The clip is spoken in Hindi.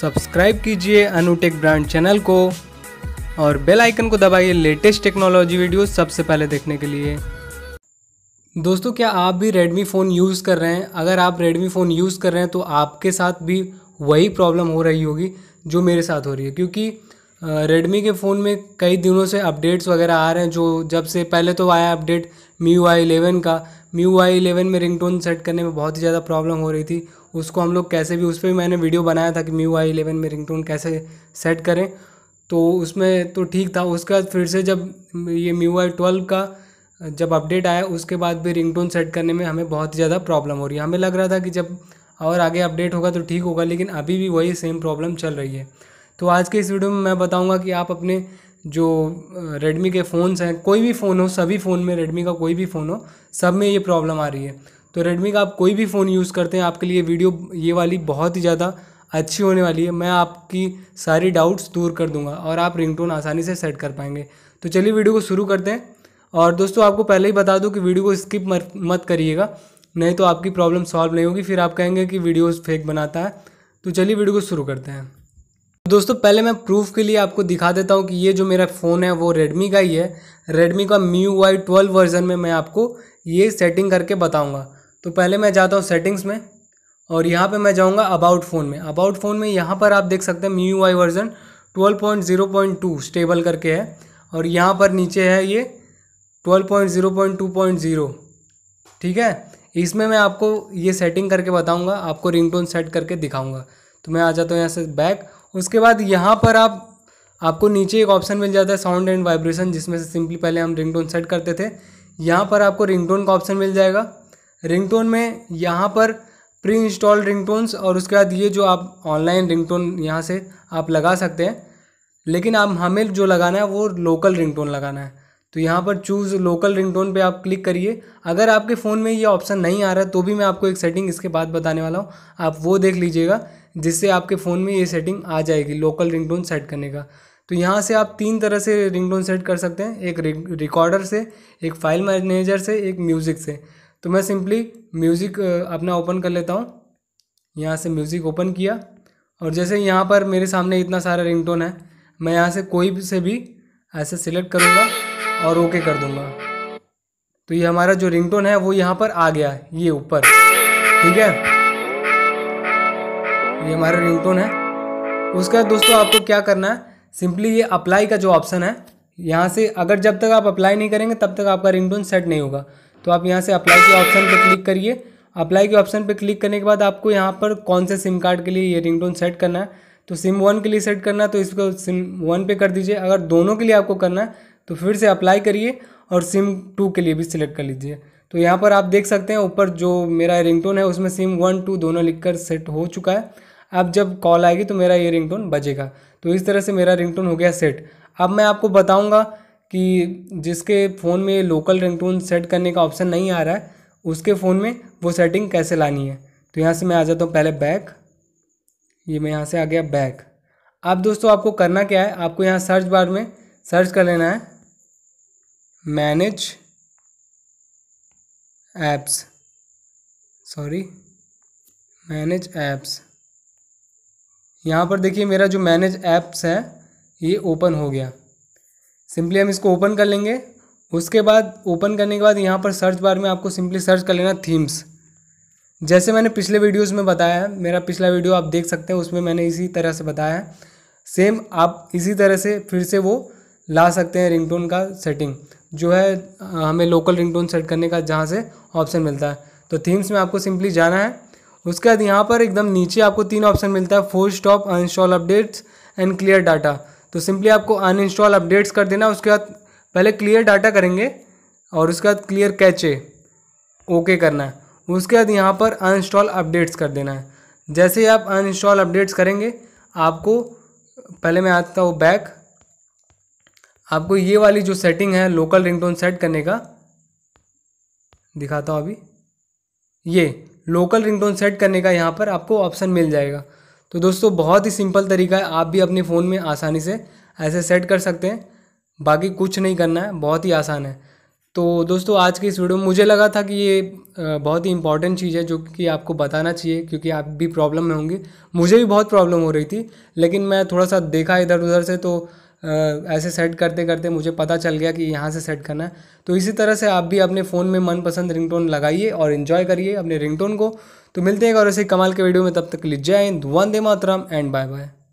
सब्सक्राइब कीजिए अनुटेक ब्रांड चैनल को और बेल आइकन को दबाइए लेटेस्ट टेक्नोलॉजी वीडियो सबसे पहले देखने के लिए दोस्तों क्या आप भी रेडमी फ़ोन यूज़ कर रहे हैं अगर आप रेडमी फ़ोन यूज़ कर रहे हैं तो आपके साथ भी वही प्रॉब्लम हो रही होगी जो मेरे साथ हो रही है क्योंकि रेडमी के फ़ोन में कई दिनों से अपडेट्स वगैरह आ रहे हैं जो जब से पहले तो आया अपडेट MIUI 11 आई इलेवन का MIUI 11 आई इलेवन में रिंगटोन सेट करने में बहुत ही ज़्यादा प्रॉब्लम हो रही थी उसको हम लोग कैसे भी उस पर भी मैंने वीडियो बनाया था कि म्यू आई इलेवन में टोन कैसे सेट करें तो उसमें तो ठीक था उसके बाद फिर से जब ये म्यू आई ट्वेल्व का जब अपडेट आया उसके बाद भी टोन सेट करने में हमें बहुत ज़्यादा प्रॉब्लम हो रही है हमें लग रहा था कि जब और आगे अपडेट होगा तो ठीक होगा लेकिन अभी भी वही सेम प्रॉब्लम चल रही है तो आज के इस वीडियो में मैं बताऊंगा कि आप अपने जो रेडमी के फ़ोन्स हैं कोई भी फ़ोन हो सभी फ़ोन में रेडमी का कोई भी फ़ोन हो सब में ये प्रॉब्लम आ रही है तो रेडमी का आप कोई भी फ़ोन यूज़ करते हैं आपके लिए वीडियो ये वाली बहुत ही ज़्यादा अच्छी होने वाली है मैं आपकी सारी डाउट्स दूर कर दूंगा और आप रिंगटोन आसानी से सेट कर पाएंगे तो चलिए वीडियो को शुरू करते हैं और दोस्तों आपको पहले ही बता दूं कि वीडियो को स्किप मत करिएगा नहीं तो आपकी प्रॉब्लम सॉल्व नहीं होगी फिर आप कहेंगे कि वीडियो फेक बनाता है तो चलिए वीडियो को शुरू करते हैं तो दोस्तों पहले मैं प्रूफ के लिए आपको दिखा देता हूँ कि ये जो मेरा फ़ोन है वो रेडमी का ही है रेडमी का मी वाई ट्वेल्व वर्जन में मैं आपको ये सेटिंग करके बताऊँगा तो पहले मैं जाता हूँ सेटिंग्स में और यहाँ पे मैं जाऊँगा अबाउट फ़ोन में अबाउट फ़ोन में यहाँ पर आप देख सकते हैं U I version twelve point point zero two stable करके है और यहाँ पर नीचे है ये twelve point point point zero two zero ठीक है इसमें मैं आपको ये सेटिंग करके बताऊँगा आपको टोन सेट करके दिखाऊँगा तो मैं आ जाता हूँ यहाँ से बैक उसके बाद यहाँ पर आप आपको नीचे एक ऑप्शन मिल जाता है साउंड एंड वाइब्रेशन जिसमें से सिंपली पहले हम रिंगटोन सेट करते थे यहाँ पर आपको रिंगटोन का ऑप्शन मिल जाएगा रिंगटोन में यहाँ पर प्री इंस्टॉल रिंगटोन्स और उसके बाद ये जो आप ऑनलाइन रिंगटोन यहाँ से आप लगा सकते हैं लेकिन आप हमें जो लगाना है वो लोकल रिंगटोन लगाना है तो यहाँ पर चूज़ लोकल रिंगटोन पे आप क्लिक करिए अगर आपके फ़ोन में ये ऑप्शन नहीं आ रहा है तो भी मैं आपको एक सेटिंग इसके बाद बताने वाला हूँ आप वो देख लीजिएगा जिससे आपके फ़ोन में ये सेटिंग आ जाएगी लोकल रिंगटोन सेट करने का तो यहाँ से आप तीन तरह से रिंगटोन सेट कर सकते हैं एक रिकॉर्डर से एक फाइल मैनेजर से एक म्यूज़िक से तो मैं सिंपली म्यूज़िक अपना ओपन कर लेता हूँ यहाँ से म्यूज़िक ओपन किया और जैसे यहाँ पर मेरे सामने इतना सारा रिंगटोन है मैं यहाँ से कोई से भी ऐसे सिलेक्ट करूँगा और ओके कर दूँगा तो ये हमारा जो रिंगटोन है वो यहाँ पर आ गया ये ऊपर ठीक है ये हमारा रिंगटोन है उसके बाद दोस्तों आपको क्या करना है सिंपली ये अप्लाई का जो ऑप्शन है यहाँ से अगर जब तक आप अप्लाई नहीं करेंगे तब तक आपका रिंगटोन सेट नहीं होगा तो आप यहाँ से अप्लाई के ऑप्शन पर क्लिक करिए अप्लाई के ऑप्शन पर क्लिक करने के बाद आपको यहाँ पर कौन से सिम कार्ड के लिए ये रिंगटोन सेट करना है तो सिम वन के लिए सेट करना है तो इसको सिम वन पे कर दीजिए अगर दोनों के लिए आपको करना है तो फिर से अप्लाई करिए और सिम टू के लिए भी सिलेक्ट कर लीजिए तो यहाँ पर आप देख सकते हैं ऊपर जो मेरा रिंगटोन है उसमें सिम वन टू दोनों लिखकर सेट हो चुका है अब जब कॉल आएगी तो मेरा ये टोन बजेगा तो इस तरह से मेरा रिंग हो गया सेट अब मैं आपको बताऊँगा कि जिसके फ़ोन में लोकल रिंगटोन सेट करने का ऑप्शन नहीं आ रहा है उसके फ़ोन में वो सेटिंग कैसे लानी है तो यहाँ से मैं आ जाता हूँ पहले बैक ये मैं यहाँ से आ गया बैक अब दोस्तों आपको करना क्या है आपको यहाँ सर्च बार में सर्च कर लेना है manage apps sorry manage apps यहाँ पर देखिए मेरा जो मैनेज ऐप्स है ये ओपन हो गया सिंपली हम इसको ओपन कर लेंगे उसके बाद ओपन करने के बाद यहाँ पर सर्च बार में आपको सिंपली सर्च कर लेना थीम्स जैसे मैंने पिछले वीडियोस में बताया है मेरा पिछला वीडियो आप देख सकते हैं उसमें मैंने इसी तरह से बताया है सेम आप इसी तरह से फिर से वो ला सकते हैं रिंगटोन का सेटिंग जो है हमें लोकल रिंगटोन सेट करने का जहाँ से ऑप्शन मिलता है तो थीम्स में आपको सिंपली जाना है उसके बाद यहाँ पर एकदम नीचे आपको तीन ऑप्शन मिलता है force stop uninstall updates and clear data तो सिंपली आपको अनइंस्टॉल अपडेट्स कर देना उसके बाद पहले क्लियर डाटा करेंगे और उसके बाद क्लियर कैचे ओके करना है उसके बाद यहाँ पर अनइंस्टॉल अपडेट्स कर देना है जैसे ही आप अनइंस्टॉल अपडेट्स करेंगे आपको पहले मैं आता हूँ बैक आपको ये वाली जो सेटिंग है लोकल रिंगटोन सेट करने का दिखाता हूँ अभी ये लोकल रिंगटोन सेट करने का यहाँ पर आपको ऑप्शन मिल जाएगा तो दोस्तों बहुत ही सिंपल तरीका है आप भी अपने फ़ोन में आसानी से ऐसे सेट कर सकते हैं बाकी कुछ नहीं करना है बहुत ही आसान है तो दोस्तों आज की इस वीडियो में मुझे लगा था कि ये बहुत ही इंपॉर्टेंट चीज़ है जो कि आपको बताना चाहिए क्योंकि आप भी प्रॉब्लम में होंगे मुझे भी बहुत प्रॉब्लम हो रही थी लेकिन मैं थोड़ा सा देखा इधर उधर से तो ऐसे सेट करते करते मुझे पता चल गया कि यहाँ से सेट करना है तो इसी तरह से आप भी अपने फ़ोन में मनपसंद रिंगटोन लगाइए और इन्जॉय करिए अपने रिंगटोन को तो मिलते हैं और ऐसे कमाल के वीडियो में तब तक लीजिए जय हिंद वंदे मातरम एंड बाय बाय